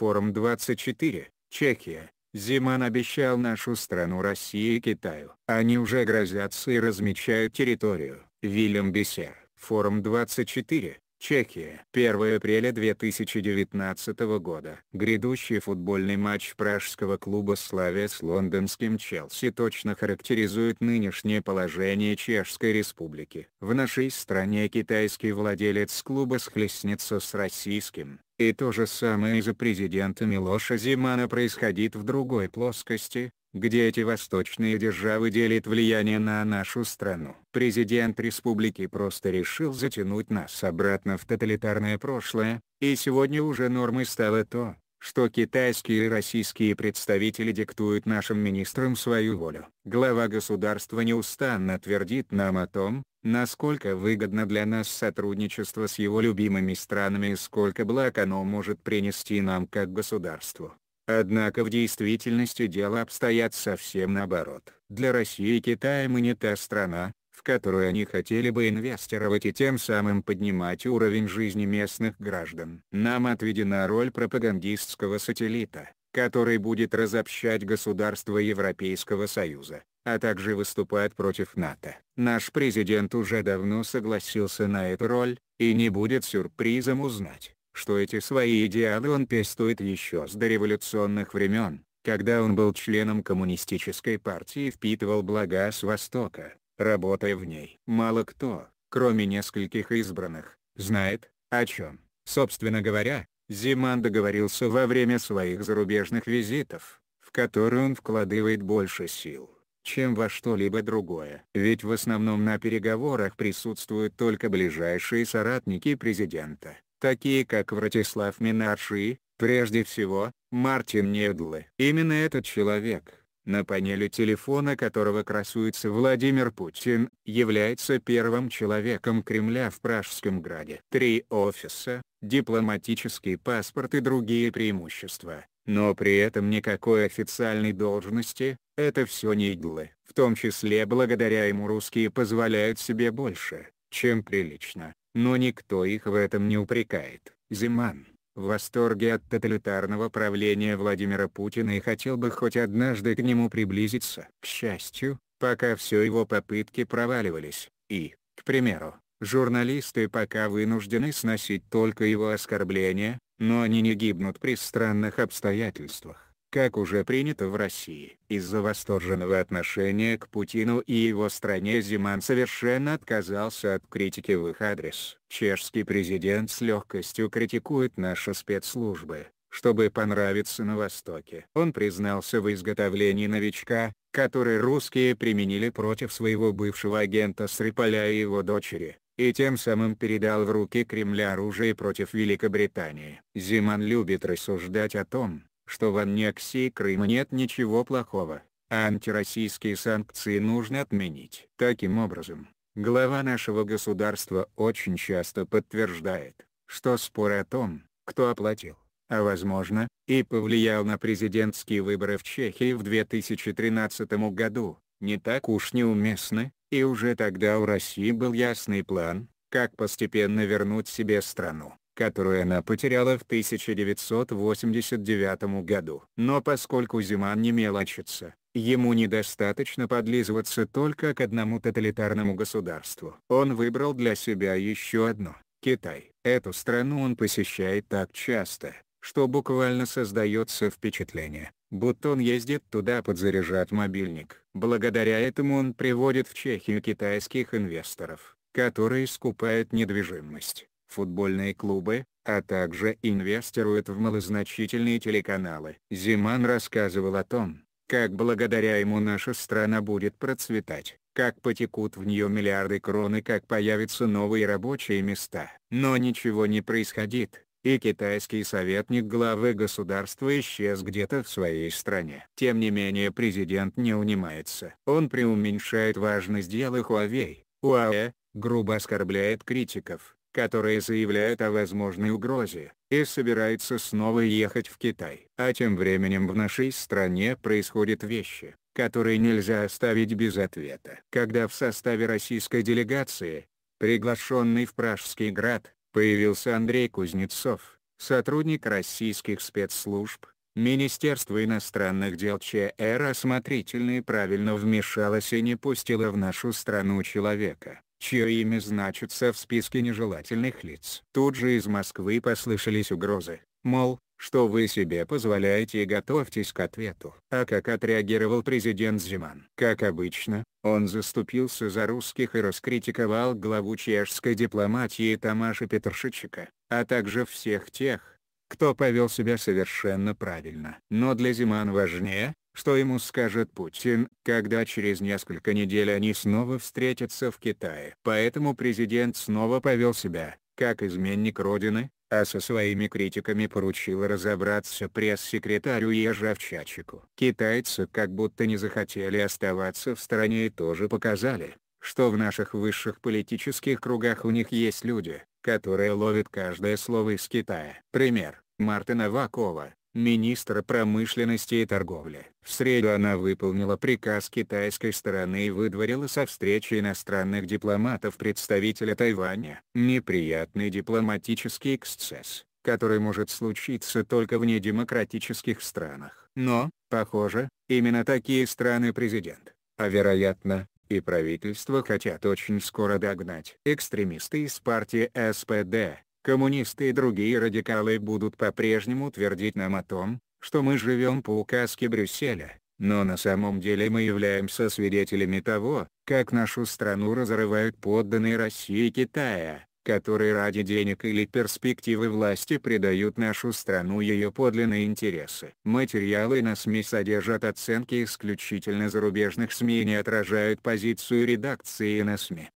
Форум 24, Чехия. Зиман обещал нашу страну России и Китаю. Они уже грозятся и размечают территорию. Вильям Бесер. Форум 24, Чехия. 1 апреля 2019 года. Грядущий футбольный матч пражского клуба «Славия» с лондонским «Челси» точно характеризует нынешнее положение Чешской Республики. В нашей стране китайский владелец клуба схлестнется с российским. И то же самое из-за президента Милоша Зимана происходит в другой плоскости, где эти восточные державы делят влияние на нашу страну. Президент республики просто решил затянуть нас обратно в тоталитарное прошлое, и сегодня уже нормой стало то, что китайские и российские представители диктуют нашим министрам свою волю. Глава государства неустанно твердит нам о том, насколько выгодно для нас сотрудничество с его любимыми странами и сколько благ оно может принести нам как государству. Однако в действительности дело обстоят совсем наоборот. Для России и Китая мы не та страна, в которую они хотели бы инвестировать и тем самым поднимать уровень жизни местных граждан. Нам отведена роль пропагандистского сателлита, который будет разобщать государство Европейского Союза, а также выступать против НАТО. Наш президент уже давно согласился на эту роль, и не будет сюрпризом узнать, что эти свои идеалы он пестует еще с дореволюционных времен, когда он был членом коммунистической партии и впитывал блага с Востока работая в ней. Мало кто, кроме нескольких избранных, знает, о чем, собственно говоря, Зиман договорился во время своих зарубежных визитов, в которые он вкладывает больше сил, чем во что-либо другое. Ведь в основном на переговорах присутствуют только ближайшие соратники президента, такие как Вратислав Минарши, прежде всего, Мартин Недлы. Именно этот человек, на панели телефона которого красуется Владимир Путин, является первым человеком Кремля в Пражском граде. Три офиса, дипломатический паспорт и другие преимущества, но при этом никакой официальной должности, это все не иглы. В том числе благодаря ему русские позволяют себе больше, чем прилично, но никто их в этом не упрекает. Зиман в восторге от тоталитарного правления Владимира Путина и хотел бы хоть однажды к нему приблизиться. К счастью, пока все его попытки проваливались, и, к примеру, журналисты пока вынуждены сносить только его оскорбления, но они не гибнут при странных обстоятельствах как уже принято в России. Из-за восторженного отношения к Путину и его стране Зиман совершенно отказался от критики в их адрес. Чешский президент с легкостью критикует наши спецслужбы, чтобы понравиться на Востоке. Он признался в изготовлении новичка, который русские применили против своего бывшего агента Срипаля и его дочери и тем самым передал в руки Кремля оружие против Великобритании. Зиман любит рассуждать о том, что в аннексии Крыма нет ничего плохого, а антироссийские санкции нужно отменить. Таким образом, глава нашего государства очень часто подтверждает, что споры о том, кто оплатил, а возможно, и повлиял на президентские выборы в Чехии в 2013 году, не так уж неуместны, и уже тогда у России был ясный план, как постепенно вернуть себе страну которую она потеряла в 1989 году. Но поскольку Зиман не мелочится, Ему недостаточно подлизываться только к одному тоталитарному государству. Он выбрал для себя еще одно – Китай. Эту страну он посещает так часто, что буквально создается впечатление, будто он ездит туда подзаряжать мобильник. Благодаря этому он приводит в Чехию китайских инвесторов, которые скупают недвижимость футбольные клубы, а также инвестируют в малозначительные телеканалы. Зиман рассказывал о том, как благодаря ему наша страна будет процветать, как потекут в нее миллиарды крон и как появятся новые рабочие места. Но ничего не происходит, и китайский советник главы государства исчез где-то в своей стране. Тем не менее президент не унимается. Он преуменьшает важность дела Huawei, Huawei, грубо оскорбляет критиков, которые заявляют о возможной угрозе, и собирается снова ехать в Китай. А тем временем в нашей стране происходят вещи, которые нельзя оставить без ответа. Когда в составе российской делегации, приглашенный в Пражский град, появился Андрей Кузнецов, сотрудник российских спецслужб, Министерство иностранных дел ЧР осмотрительно и правильно вмешалось и не пустило в нашу страну человека, чье имя значится в списке нежелательных лиц. Тут же из Москвы послышались угрозы, мол, что вы себе позволяете и готовьтесь к ответу. А как отреагировал президент Зиман? Как обычно, он заступился за русских и раскритиковал главу чешской дипломатии Тамаша Петршичика, а также всех тех, кто повел себя совершенно правильно. Но для Зиман важнее, что ему скажет Путин, когда через несколько недель они снова встретятся в Китае? Поэтому президент снова повел себя, как изменник Родины, а со своими критиками поручил разобраться пресс-секретарю Ежавчачику. Китайцы как будто не захотели оставаться в стороне и тоже показали, что в наших высших политических кругах у них есть люди, которые ловят каждое слово из Китая. Пример. Марта Новакова, министра промышленности и торговли. В среду она выполнила приказ китайской стороны и выдворила со встречи иностранных дипломатов представителя Тайваня. Неприятный дипломатический эксцесс, который может случиться только в недемократических странах. Но, похоже, именно такие страны президент, а вероятно, и правительство хотят очень скоро догнать. Экстремисты из партии СПД, коммунисты и другие радикалы будут по-прежнему твердить нам о том, что мы живем по указке Брюсселя, но на самом деле мы являемся свидетелями того, как нашу страну разрывают подданные России и Китая, которые ради денег или перспективы власти предают нашу страну и ее подлинные интересы. Материалы на СМИ содержат оценки исключительно зарубежных СМИ и не отражают позицию редакции на СМИ.